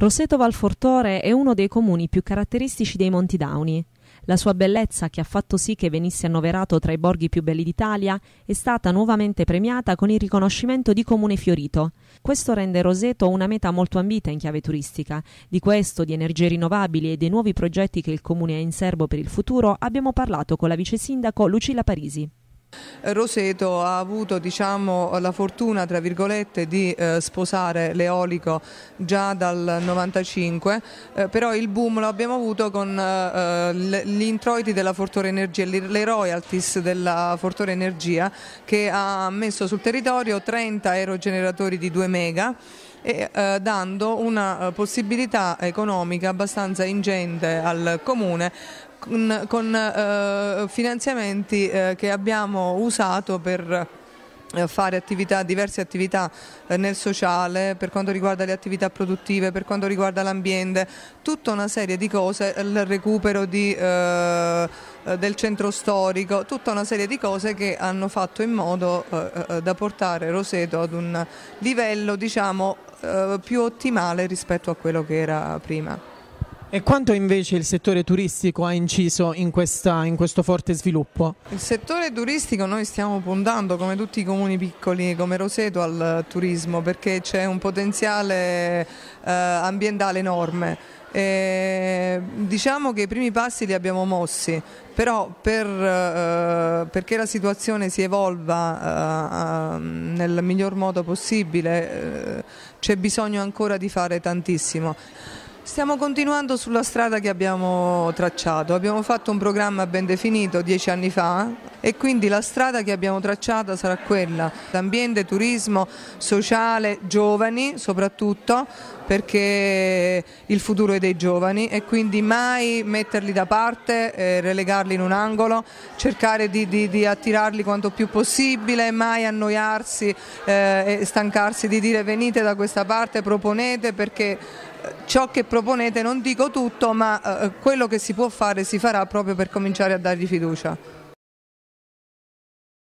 Roseto Valfortore è uno dei comuni più caratteristici dei Monti Dauni. La sua bellezza, che ha fatto sì che venisse annoverato tra i borghi più belli d'Italia, è stata nuovamente premiata con il riconoscimento di Comune Fiorito. Questo rende Roseto una meta molto ambita in chiave turistica. Di questo, di energie rinnovabili e dei nuovi progetti che il Comune ha in serbo per il futuro, abbiamo parlato con la vice sindaco Lucilla Parisi. Roseto ha avuto diciamo, la fortuna di eh, sposare l'eolico già dal 1995, eh, però il boom lo abbiamo avuto con eh, eh gli introiti della Fortore Energia, le royalties della Fortore Energia che ha messo sul territorio 30 aerogeneratori di 2 mega e eh, dando una eh, possibilità economica abbastanza ingente al comune con, con eh, finanziamenti eh, che abbiamo usato per eh, fare attività, diverse attività eh, nel sociale, per quanto riguarda le attività produttive, per quanto riguarda l'ambiente, tutta una serie di cose, il recupero di, eh, del centro storico, tutta una serie di cose che hanno fatto in modo eh, eh da portare Roseto ad un livello diciamo, eh, più ottimale rispetto a quello che era prima. E quanto invece il settore turistico ha inciso in, questa, in, questo forte sviluppo? Il settore turistico noi stiamo puntando come tutti i comuni piccoli come Roseto al turismo perché c'è un potenziale eh, ambientale enorme. E, diciamo che i primi passi li abbiamo mossi, però per, eh, perché la situazione si evolva eh, nel miglior modo possibile eh, c'è bisogno ancora di fare tantissimo. Stiamo continuando sulla strada che abbiamo tracciato, abbiamo fatto un programma ben definito dieci anni fa e quindi la strada che abbiamo tracciato sarà quella ambiente, turismo, sociale, giovani soprattutto perché il futuro è dei giovani e quindi mai metterli da parte, eh, relegarli in un angolo, cercare di, di, di, attirarli quanto più possibile, mai annoiarsi eh, e stancarsi di dire venite da questa parte, proponete perché eh, ciò che proponete non dico tutto ma eh, quello che si può fare si farà proprio per cominciare a dargli fiducia.